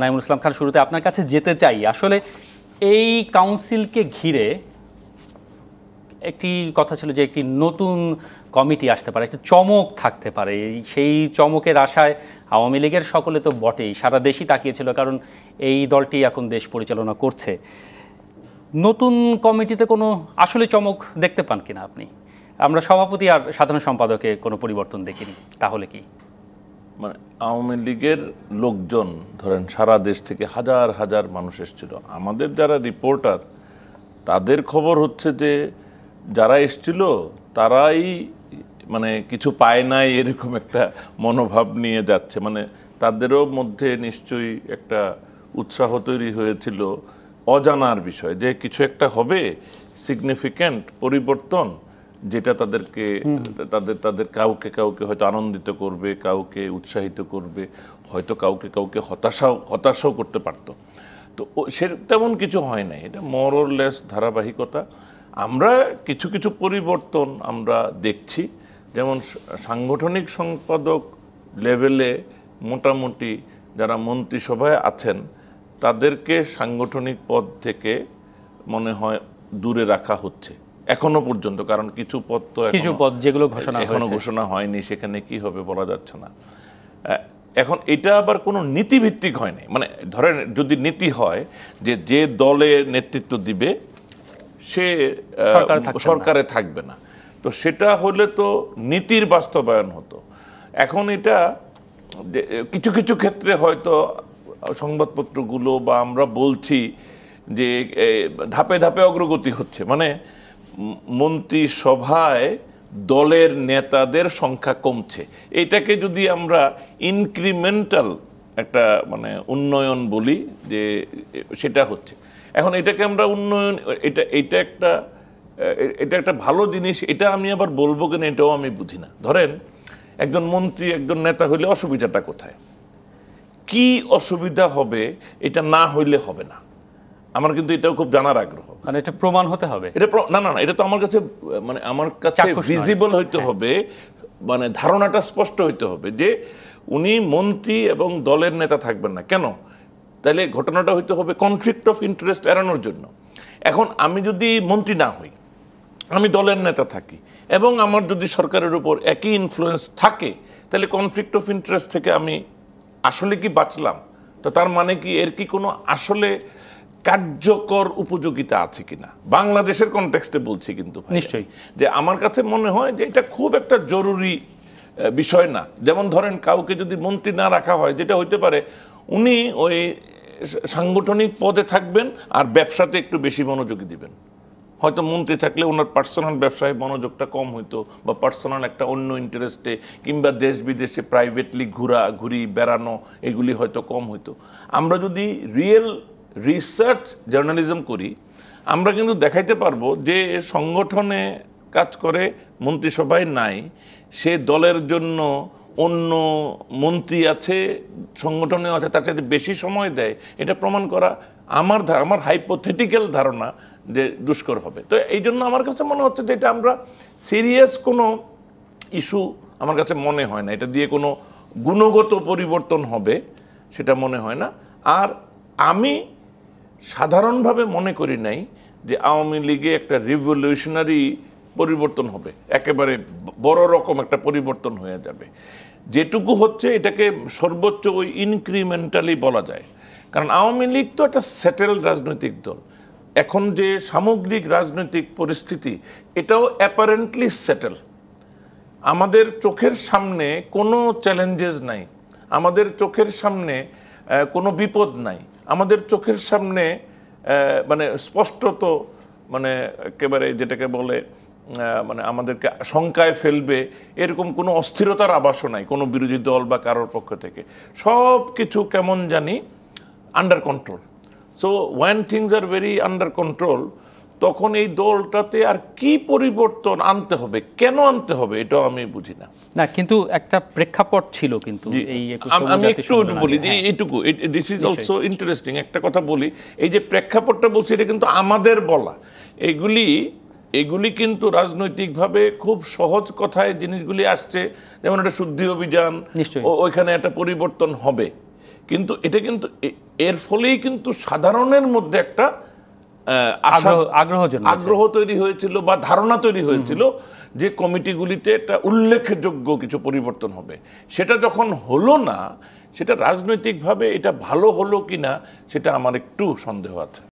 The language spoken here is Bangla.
নাইমুল ইসলাম খান শুরুতে আপনার কাছে যেতে চাই আসলে এই কাউন্সিলকে ঘিরে একটি কথা ছিল যে একটি নতুন কমিটি আসতে পারে একটি চমক থাকতে পারে সেই চমকের আশায় আওয়ামী লীগের সকলে তো বটেই সারা দেশই তাকিয়েছিল কারণ এই দলটি এখন দেশ পরিচালনা করছে নতুন কমিটিতে কোনো আসলে চমক দেখতে পান কিনা আপনি আমরা সভাপতি আর সাধারণ সম্পাদকে কোনো পরিবর্তন দেখিনি তাহলে কি মানে আওয়ামী লীগের লোকজন ধরেন সারা দেশ থেকে হাজার হাজার মানুষ এসেছিল আমাদের যারা রিপোর্টার তাদের খবর হচ্ছে যে যারা এসছিল তারাই মানে কিছু পায় নাই এরকম একটা মনোভাব নিয়ে যাচ্ছে মানে তাদেরও মধ্যে নিশ্চয়ই একটা উৎসাহ তৈরি হয়েছিল অজানার বিষয় যে কিছু একটা হবে সিগনিফিক্যান্ট পরিবর্তন যেটা তাদেরকে তাদের তাদের কাউকে কাউকে হয়তো আনন্দিত করবে কাউকে উৎসাহিত করবে হয়তো কাউকে কাউকে হতাশাও হতাশাও করতে পারতো তো সে তেমন কিছু হয় না এটা মরলেস ধারাবাহিকতা আমরা কিছু কিছু পরিবর্তন আমরা দেখছি যেমন সাংগঠনিক সম্পাদক লেভেলে মোটামুটি যারা মন্ত্রিসভায় আছেন তাদেরকে সাংগঠনিক পদ থেকে মনে হয় দূরে রাখা হচ্ছে এখনো পর্যন্ত কারণ কিছু পদ তো কিছু পদ যেগুলো ঘোষণা এখনো ঘোষণা হয়নি সেখানে কি হবে বলা যাচ্ছে না এখন এটা আবার কোনো নীতিভিত্তিক হয়নি মানে ধরেন যদি নীতি হয় যে যে দলে নেতৃত্ব দিবে সে সরকারে থাকবে না তো সেটা হলে তো নীতির বাস্তবায়ন হতো এখন এটা কিছু কিছু ক্ষেত্রে হয়তো সংবাদপত্রগুলো বা আমরা বলছি যে ধাপে ধাপে অগ্রগতি হচ্ছে মানে মন্ত্রিসভায় দলের নেতাদের সংখ্যা কমছে এটাকে যদি আমরা ইনক্রিমেন্টাল একটা মানে উন্নয়ন বলি যে সেটা হচ্ছে এখন এটাকে আমরা উন্নয়ন এটা এটা একটা এটা একটা ভালো জিনিস এটা আমি আবার বলবো কিনা এটাও আমি বুঝি না ধরেন একজন মন্ত্রী একজন নেতা হইলে অসুবিধাটা কোথায় কি অসুবিধা হবে এটা না হইলে হবে না আমার কিন্তু এটাও খুব জানার আগ্রহ মানে এটা প্রমাণ হতে হবে এটা না না না এটা তো আমার কাছে মানে আমার কাছে ভিজিবল হইতে হ্যাঁ। হবে মানে ধারণাটা স্পষ্ট হইতে হবে যে উনি মন্ত্রী এবং দলের নেতা থাকবেন না কেন তাহলে ঘটনাটা হইতে হবে কনফ্লিক্ট অফ ইন্টারেস্ট এড়ানোর জন্য এখন আমি যদি মন্ত্রী না হই আমি দলের নেতা থাকি এবং আমার যদি সরকারের উপর একই ইনফ্লুয়েন্স থাকে তাহলে কনফ্লিক্ট অফ ইন্টারেস্ট থেকে আমি আসলে কি বাঁচলাম তো তার মানে কি এর কি কোনো আসলে কার্যকর উপযোগিতা আছে কিনা বাংলাদেশের কনটেক্সটে বলছি কিন্তু নিশ্চয়ই যে আমার কাছে মনে হয় যে এটা খুব একটা জরুরি বিষয় না যেমন ধরেন কাউকে যদি মন্ত্রী না রাখা হয় যেটা হইতে পারে উনি ওই সাংগঠনিক পদে থাকবেন আর ব্যবসাতে একটু বেশি মনোযোগী দিবেন হয়তো মন্ত্রী থাকলে ওনার পার্সোনাল ব্যবসায় মনোযোগটা কম হইতো বা পার্সোনাল একটা অন্য ইন্টারেস্টে কিংবা দেশ বিদেশে প্রাইভেটলি ঘুরা ঘুরি বেড়ানো এগুলি হয়তো কম হইতো আমরা যদি রিয়েল রিসার্চ জার্নালিজম করি আমরা কিন্তু দেখাইতে পারবো যে সংগঠনে কাজ করে মন্ত্রিসভায় নাই সে দলের জন্য অন্য মন্ত্রী আছে সংগঠনেও আছে তার সাথে বেশি সময় দেয় এটা প্রমাণ করা আমার আমার হাইপোথেটিক্যাল ধারণা যে দুষ্কর হবে তো এই জন্য আমার কাছে মনে হচ্ছে যে এটা আমরা সিরিয়াস কোনো ইস্যু আমার কাছে মনে হয় না এটা দিয়ে কোনো গুণগত পরিবর্তন হবে সেটা মনে হয় না আর আমি সাধারণভাবে মনে করি নাই যে আওয়ামী লীগে একটা রিভলিউশনারি পরিবর্তন হবে একেবারে বড় রকম একটা পরিবর্তন হয়ে যাবে যেটুকু হচ্ছে এটাকে সর্বোচ্চ ওই ইনক্রিমেন্টালি বলা যায় কারণ আওয়ামী লীগ তো একটা সেটেল রাজনৈতিক দল এখন যে সামগ্রিক রাজনৈতিক পরিস্থিতি এটাও অ্যাপারেন্টলি সেটেল আমাদের চোখের সামনে কোনো চ্যালেঞ্জেস নাই আমাদের চোখের সামনে কোনো বিপদ নাই আমাদের চোখের সামনে মানে স্পষ্টত মানে একেবারে যেটাকে বলে মানে আমাদেরকে শঙ্কায় ফেলবে এরকম কোনো অস্থিরতার আবাসও নাই কোনো বিরোধী দল বা কারোর পক্ষ থেকে সব কিছু কেমন জানি under control so one things আর ভেরি আন্ডার কন্ট্রোল তখন এই দলটাতে আর কি পরিবর্তন আনতে হবে কেন আনতে হবে এটাও আমি বুঝি না না কিন্তু একটা প্রেক্ষাপট ছিল কিন্তু আমি একটু বলি যে হ্যাঁ। এইটুকু দিস ইজ অলসো ইন্টারেস্টিং একটা কথা বলি এই যে প্রেক্ষাপটটা বলছি এটা কিন্তু আমাদের বলা এগুলি এগুলি কিন্তু রাজনৈতিকভাবে খুব সহজ কথায় জিনিসগুলি আসছে যেমন একটা শুদ্ধি অভিযান ওইখানে একটা পরিবর্তন হবে কিন্তু এটা কিন্তু এর ফলেই কিন্তু সাধারণের মধ্যে একটা আগ্রহ আগ্রহ তৈরি হয়েছিল বা ধারণা তৈরি হয়েছিল যে কমিটিগুলিতে একটা উল্লেখযোগ্য কিছু পরিবর্তন হবে সেটা যখন হলো না সেটা রাজনৈতিকভাবে এটা ভালো হলো কি না সেটা আমার একটু সন্দেহ আছে